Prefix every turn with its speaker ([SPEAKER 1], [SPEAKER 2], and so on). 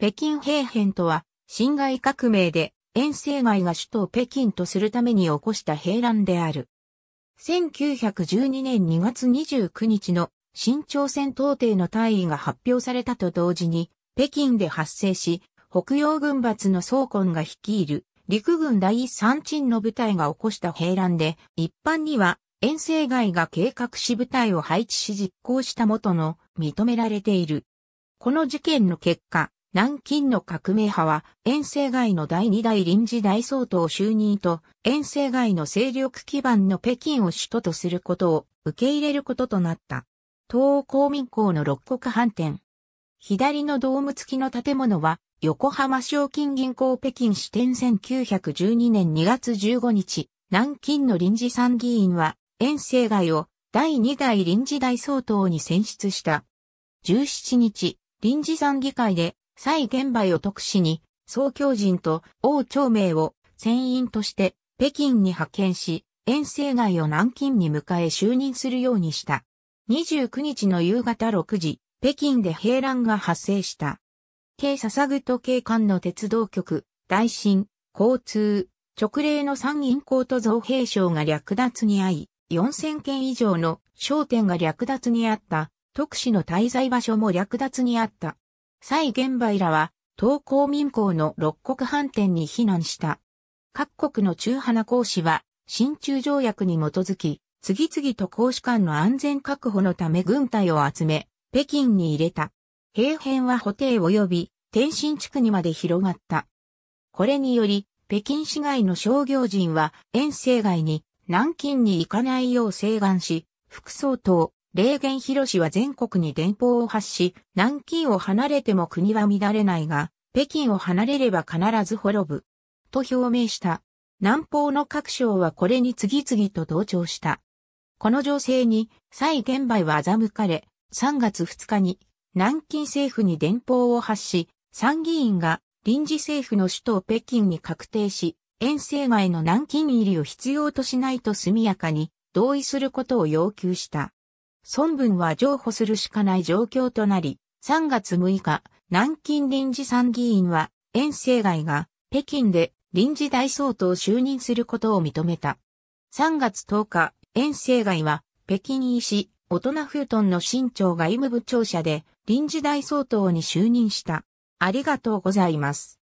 [SPEAKER 1] 北京兵変とは、辛亥革命で、遠征外が首都北京とするために起こした兵乱である。1912年2月29日の新朝鮮統帝の退位が発表されたと同時に、北京で発生し、北洋軍閥の総根が率いる陸軍第三鎮の部隊が起こした兵乱で、一般には遠征外が計画し部隊を配置し実行したもとの認められている。この事件の結果、南京の革命派は、遠征外の第二代臨時大総統就任と、遠征外の勢力基盤の北京を首都とすることを受け入れることとなった。東欧公民校の六国飯店。左のドーム付きの建物は、横浜賞金銀行北京支店1912年2月15日、南京の臨時参議院は、遠征外を第二代臨時大総統に選出した。17日、臨時参議会で蔡玄梅を特使に、総教人と王朝明を船員として北京に派遣し、遠征外を南京に迎え就任するようにした。29日の夕方6時、北京で兵乱が発生した。京笹具と警官の鉄道局、大震、交通、直令の参院行と造兵省が略奪に遭い、4000件以上の商店が略奪にあった、特使の滞在場所も略奪にあった。蔡元梅らは、東公民港の六国飯店に避難した。各国の中花な公使は、新中条約に基づき、次々と公使間の安全確保のため軍隊を集め、北京に入れた。兵変は補定及び、天津地区にまで広がった。これにより、北京市外の商業人は、遠征外に、南京に行かないよう請願し、副総統、霊源広氏は全国に電報を発し、南京を離れても国は乱れないが、北京を離れれば必ず滅ぶ。と表明した。南方の各省はこれに次々と同調した。この情勢に、蔡玄梅は欺かれ、3月2日に、南京政府に電報を発し、参議院が臨時政府の首都北京に確定し、遠征外の南京入りを必要としないと速やかに同意することを要求した。孫文は譲歩するしかない状況となり、3月6日、南京臨時参議院は、遠征外が北京で臨時大総統就任することを認めた。3月10日、遠征外は北京医師、大人ートンの新長外務部長者で臨時大総統に就任した。ありがとうございます。